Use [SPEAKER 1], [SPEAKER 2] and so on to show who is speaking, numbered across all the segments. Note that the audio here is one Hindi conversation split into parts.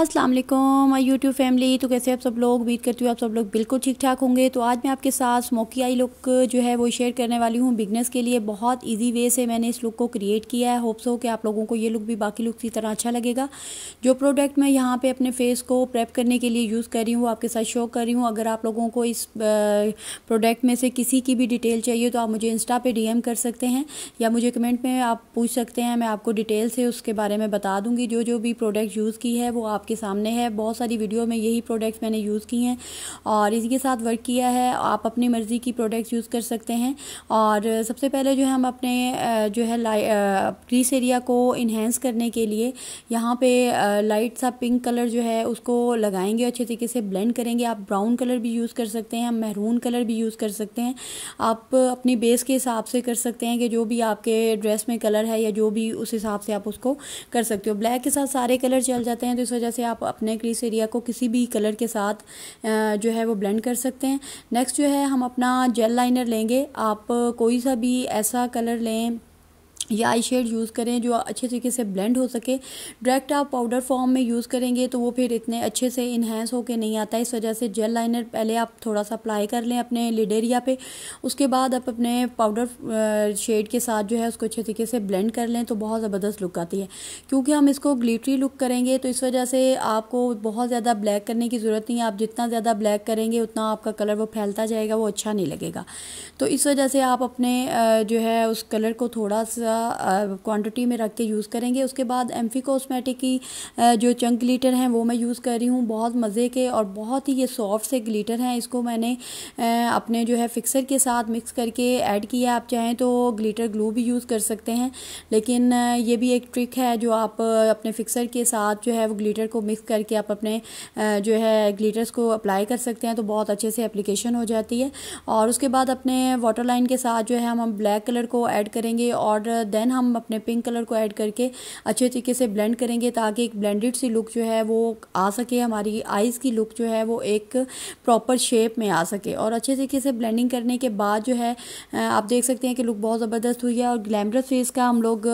[SPEAKER 1] अस्सलाम वालेकुम माय यूट्यूब फैमिली तो कैसे आप सब लोग उम्मीद करती हूँ आप सब लोग बिल्कुल ठीक ठाक होंगे तो आज मैं आपके साथ स्मोकी आई लुक जो है वो शेयर करने वाली हूँ बिगनेस के लिए बहुत इजी वे से मैंने इस लुक को क्रिएट किया है होप्स हो कि आप लोगों को ये लुक भी बाकी लुक की तरह अच्छा लगेगा जो प्रोडक्ट मैं यहाँ पर अपने फेस को प्रेप करने के लिए यूज़ कर रही हूँ आपके साथ शो कर रही हूँ अगर आप लोगों को इस प्रोडक्ट में से किसी की भी डिटेल चाहिए तो आप मुझे इंस्टा पर डी कर सकते हैं या मुझे कमेंट में आप पूछ सकते हैं मैं आपको डिटेल से उसके बारे में बता दूँगी जो जो भी प्रोडक्ट यूज़ की है वो आप आपके सामने है बहुत सारी वीडियो में यही प्रोडक्ट्स मैंने यूज़ की हैं और इसी के साथ वर्क किया है आप अपनी मर्ज़ी की प्रोडक्ट्स यूज़ कर सकते हैं और सबसे पहले जो है हम अपने जो है क्रीस एरिया को इन्हेंस करने के लिए यहाँ पे लाइट सा पिंक कलर जो है उसको लगाएंगे अच्छे तरीके से ब्लेंड करेंगे आप ब्राउन कलर भी यूज़ कर सकते हैं महरून कलर भी यूज़ कर सकते हैं आप अपनी बेस के हिसाब से कर सकते हैं कि जो भी आपके ड्रेस में कलर है या जो भी उस हिसाब से आप उसको कर सकते हो ब्लैक के साथ सारे कलर चल जाते हैं तो इस वजह तरह से आप अपने क्रीस एरिया को किसी भी कलर के साथ जो है वो ब्लेंड कर सकते हैं नेक्स्ट जो है हम अपना जेल लाइनर लेंगे आप कोई सा भी ऐसा कलर लें या आई शेड यूज़ करें जो अच्छे तरीके से ब्लेंड हो सके डायरेक्ट आप पाउडर फॉर्म में यूज़ करेंगे तो वो फिर इतने अच्छे से इन्हेंस होकर नहीं आता इस वजह से जेल लाइनर पहले आप थोड़ा सा अप्लाई कर लें अपने लिड एरिया पे उसके बाद आप अपने पाउडर शेड के साथ जो है उसको अच्छे तरीके से ब्लेंड कर लें तो बहुत ज़बरदस्त लुक आती है क्योंकि हम इसको ग्लिटरी लुक करेंगे तो इस वजह से आपको बहुत ज़्यादा ब्लैक करने की ज़रूरत नहीं है आप जितना ज़्यादा ब्लैक करेंगे उतना आपका कलर वो फैलता जाएगा वो अच्छा नहीं लगेगा तो इस वजह से आप अपने जो है उस कलर को थोड़ा सा ज़्यादा क्वांटिटी में रख के यूज़ करेंगे उसके बाद एम्फी कॉस्मेटिक की जो चंक ग्लीटर हैं वो मैं यूज़ कर रही हूँ बहुत मज़े के और बहुत ही ये सॉफ्ट से ग्लीटर हैं इसको मैंने अपने जो है फिक्सर के साथ मिक्स करके ऐड किया आप चाहें तो ग्लीटर ग्लू भी यूज़ कर सकते हैं लेकिन ये भी एक ट्रिक है जो आप अपने फिक्सर के साथ जो है वो ग्लीटर को मिक्स करके आप अपने जो है ग्लीटर्स को अप्लाई कर सकते हैं तो बहुत अच्छे से एप्लीकेशन हो जाती है और उसके बाद अपने वाटर लाइन के साथ जो है हम ब्लैक कलर को ऐड करेंगे और देन हम अपने पिंक कलर को ऐड करके अच्छे तरीके से ब्लेंड करेंगे ताकि एक ब्लेंडेड सी लुक जो है वो आ सके हमारी आइज़ की लुक जो है वो एक प्रॉपर शेप में आ सके और अच्छे तरीके से ब्लेंडिंग करने के बाद जो है आप देख सकते हैं कि लुक बहुत ज़बरदस्त हुई है और ग्लैमरस फेस का हम लोग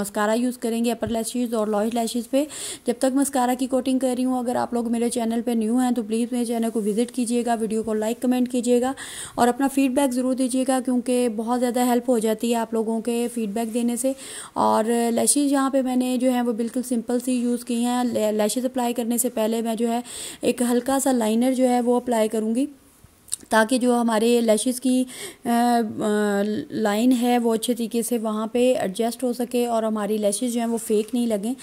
[SPEAKER 1] मस्कारा यूज़ करेंगे अपर लैशेज़ और लॉज लैशेज़ पे जब तक मस्कारा की कोटिंग कर रही हूँ अगर आप लोग मेरे चैनल पर न्यू हैं तो प्लीज़ मेरे चैनल को विज़िट कीजिएगा वीडियो को लाइक कमेंट कीजिएगा और अपना फीडबैक ज़रूर दीजिएगा क्योंकि बहुत ज़्यादा हेल्प हो जाती है आप लोगों के फीडबैक देने से और लैशेज़ यहाँ पे मैंने जो है वो बिल्कुल सिंपल सी यूज़ की हैं लैशेज़ अप्लाई करने से पहले मैं जो है एक हल्का सा लाइनर जो है वो अप्लाई करूँगी ताकि जो हमारे लैशेस की लाइन है वो अच्छे तरीके से वहाँ पे एडजस्ट हो सके और हमारी लैशेस जो हैं वो फेक नहीं लगें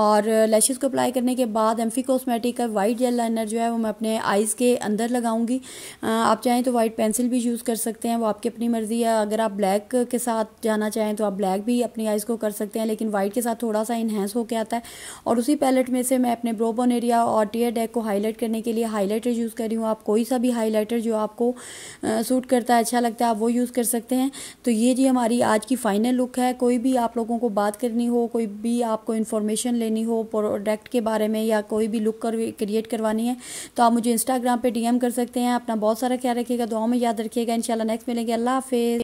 [SPEAKER 1] और लैशेस को अप्लाई करने के बाद एम्फी कॉस्मेटिक का वाइट जेल लाइनर जो है वो मैं अपने आइज़ के अंदर लगाऊंगी आप चाहें तो वाइट पेंसिल भी यूज़ कर सकते हैं वो आपकी अपनी मर्ज़ी है अगर आप ब्लैक के साथ जाना चाहें तो आप ब्लैक भी अपनी आइज़ को कर सकते हैं लेकिन वाइट के साथ थोड़ा सा इन्हेंस होकर आता है और उसी पैलेट में से मैं अपने ब्रोबोन एरिया और टीयर डेक को हाईलाइट करने के लिए हाईलाइटर यूज़ कर रही हूँ आप कोई सा भी हाईलाइटर जो आप आपको सूट करता है अच्छा लगता है आप वो यूज़ कर सकते हैं तो ये जी हमारी आज की फाइनल लुक है कोई भी आप लोगों को बात करनी हो कोई भी आपको इन्फॉर्मेशन लेनी हो प्रोडक्ट के बारे में या कोई भी लुक कर क्रिएट करवानी है तो आप मुझे इंस्टाग्राम पर डी कर सकते हैं अपना बहुत सारा ख्याल रखिएगा दुआ में याद रखिएगा इन नेक्स्ट मिलेंगे अल्लाह हाफिज़